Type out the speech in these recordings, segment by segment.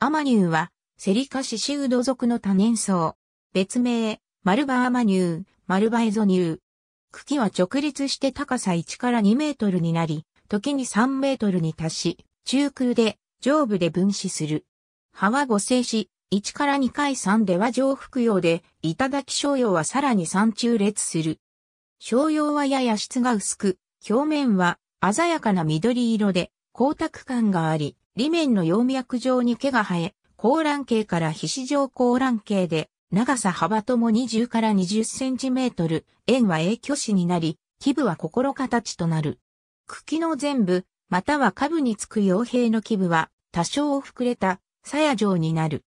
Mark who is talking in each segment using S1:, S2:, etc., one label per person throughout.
S1: アマニューは、セリカシシウド属の多年草。別名、マルバアマニュー、マルバエゾニュー。茎は直立して高さ1から2メートルになり、時に3メートルに達し、中空で、上部で分子する。葉は五性し、1から2回3では上服用で、いただき商用はさらに3中列する。商用はやや質が薄く、表面は鮮やかな緑色で、光沢感があり、裏面の葉脈状に毛が生え、高卵形から皮脂状高卵形で、長さ幅とも20から20センチメートル、円は永響子になり、基部は心形となる。茎の全部、または下部につく傭兵の基部は、多少膨れた、鞘状になる。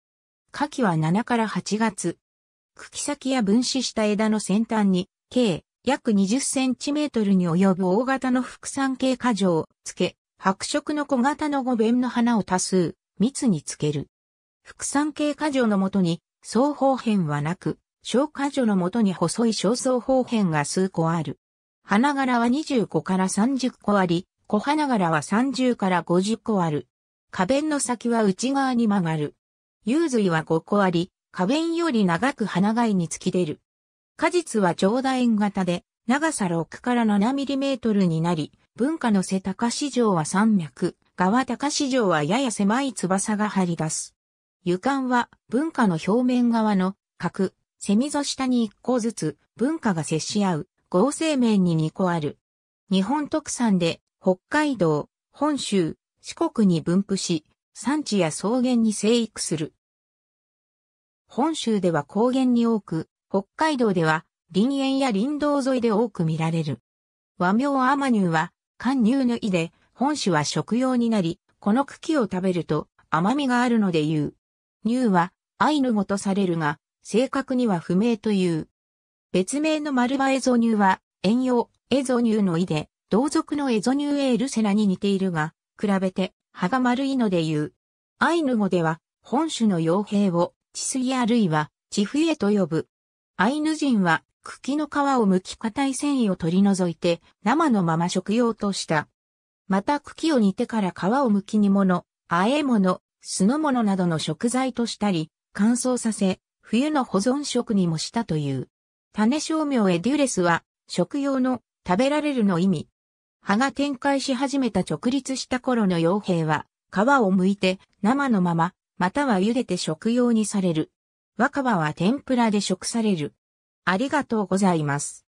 S1: 夏季は7から8月。茎先や分子した枝の先端に、計約20センチメートルに及ぶ大型の副産系過剰をつけ、白色の小型の五弁の花を多数、密につける。副産系花女のもとに、双方辺はなく、小花女のもとに細い小双方辺が数個ある。花柄は25から30個あり、小花柄は30から50個ある。花弁の先は内側に曲がる。幽髄は5個あり、花弁より長く花貝に突き出る。果実は長楕円型で、長さ6から7ミリメートルになり、文化の瀬高市場は山脈、側高市場はやや狭い翼が張り出す。湯は文化の表面側の角、セミ下に1個ずつ文化が接し合う合成面に2個ある。日本特産で北海道、本州、四国に分布し、山地や草原に生育する。本州では高原に多く、北海道では林園や林道沿いで多く見られる。和名アマニューは貫乳のいで、本種は食用になり、この茎を食べると甘みがあるので言う。乳はアイヌ語とされるが、正確には不明という。別名のマルバエゾ乳は、遠洋、エゾ乳の胃で、同族のエゾ乳エールセナに似ているが、比べて、葉が丸いので言う。アイヌ語では、本種の傭兵を、チスギあるいは、チフイエと呼ぶ。アイヌ人は、茎の皮を剥き硬い繊維を取り除いて、生のまま食用とした。また茎を煮てから皮を剥き煮物、和え物、酢の物などの食材としたり、乾燥させ、冬の保存食にもしたという。種商名エデュレスは、食用の食べられるの意味。葉が展開し始めた直立した頃の傭兵は、皮を剥いて生のまま、または茹でて食用にされる。若葉は天ぷらで食される。ありがとうございます。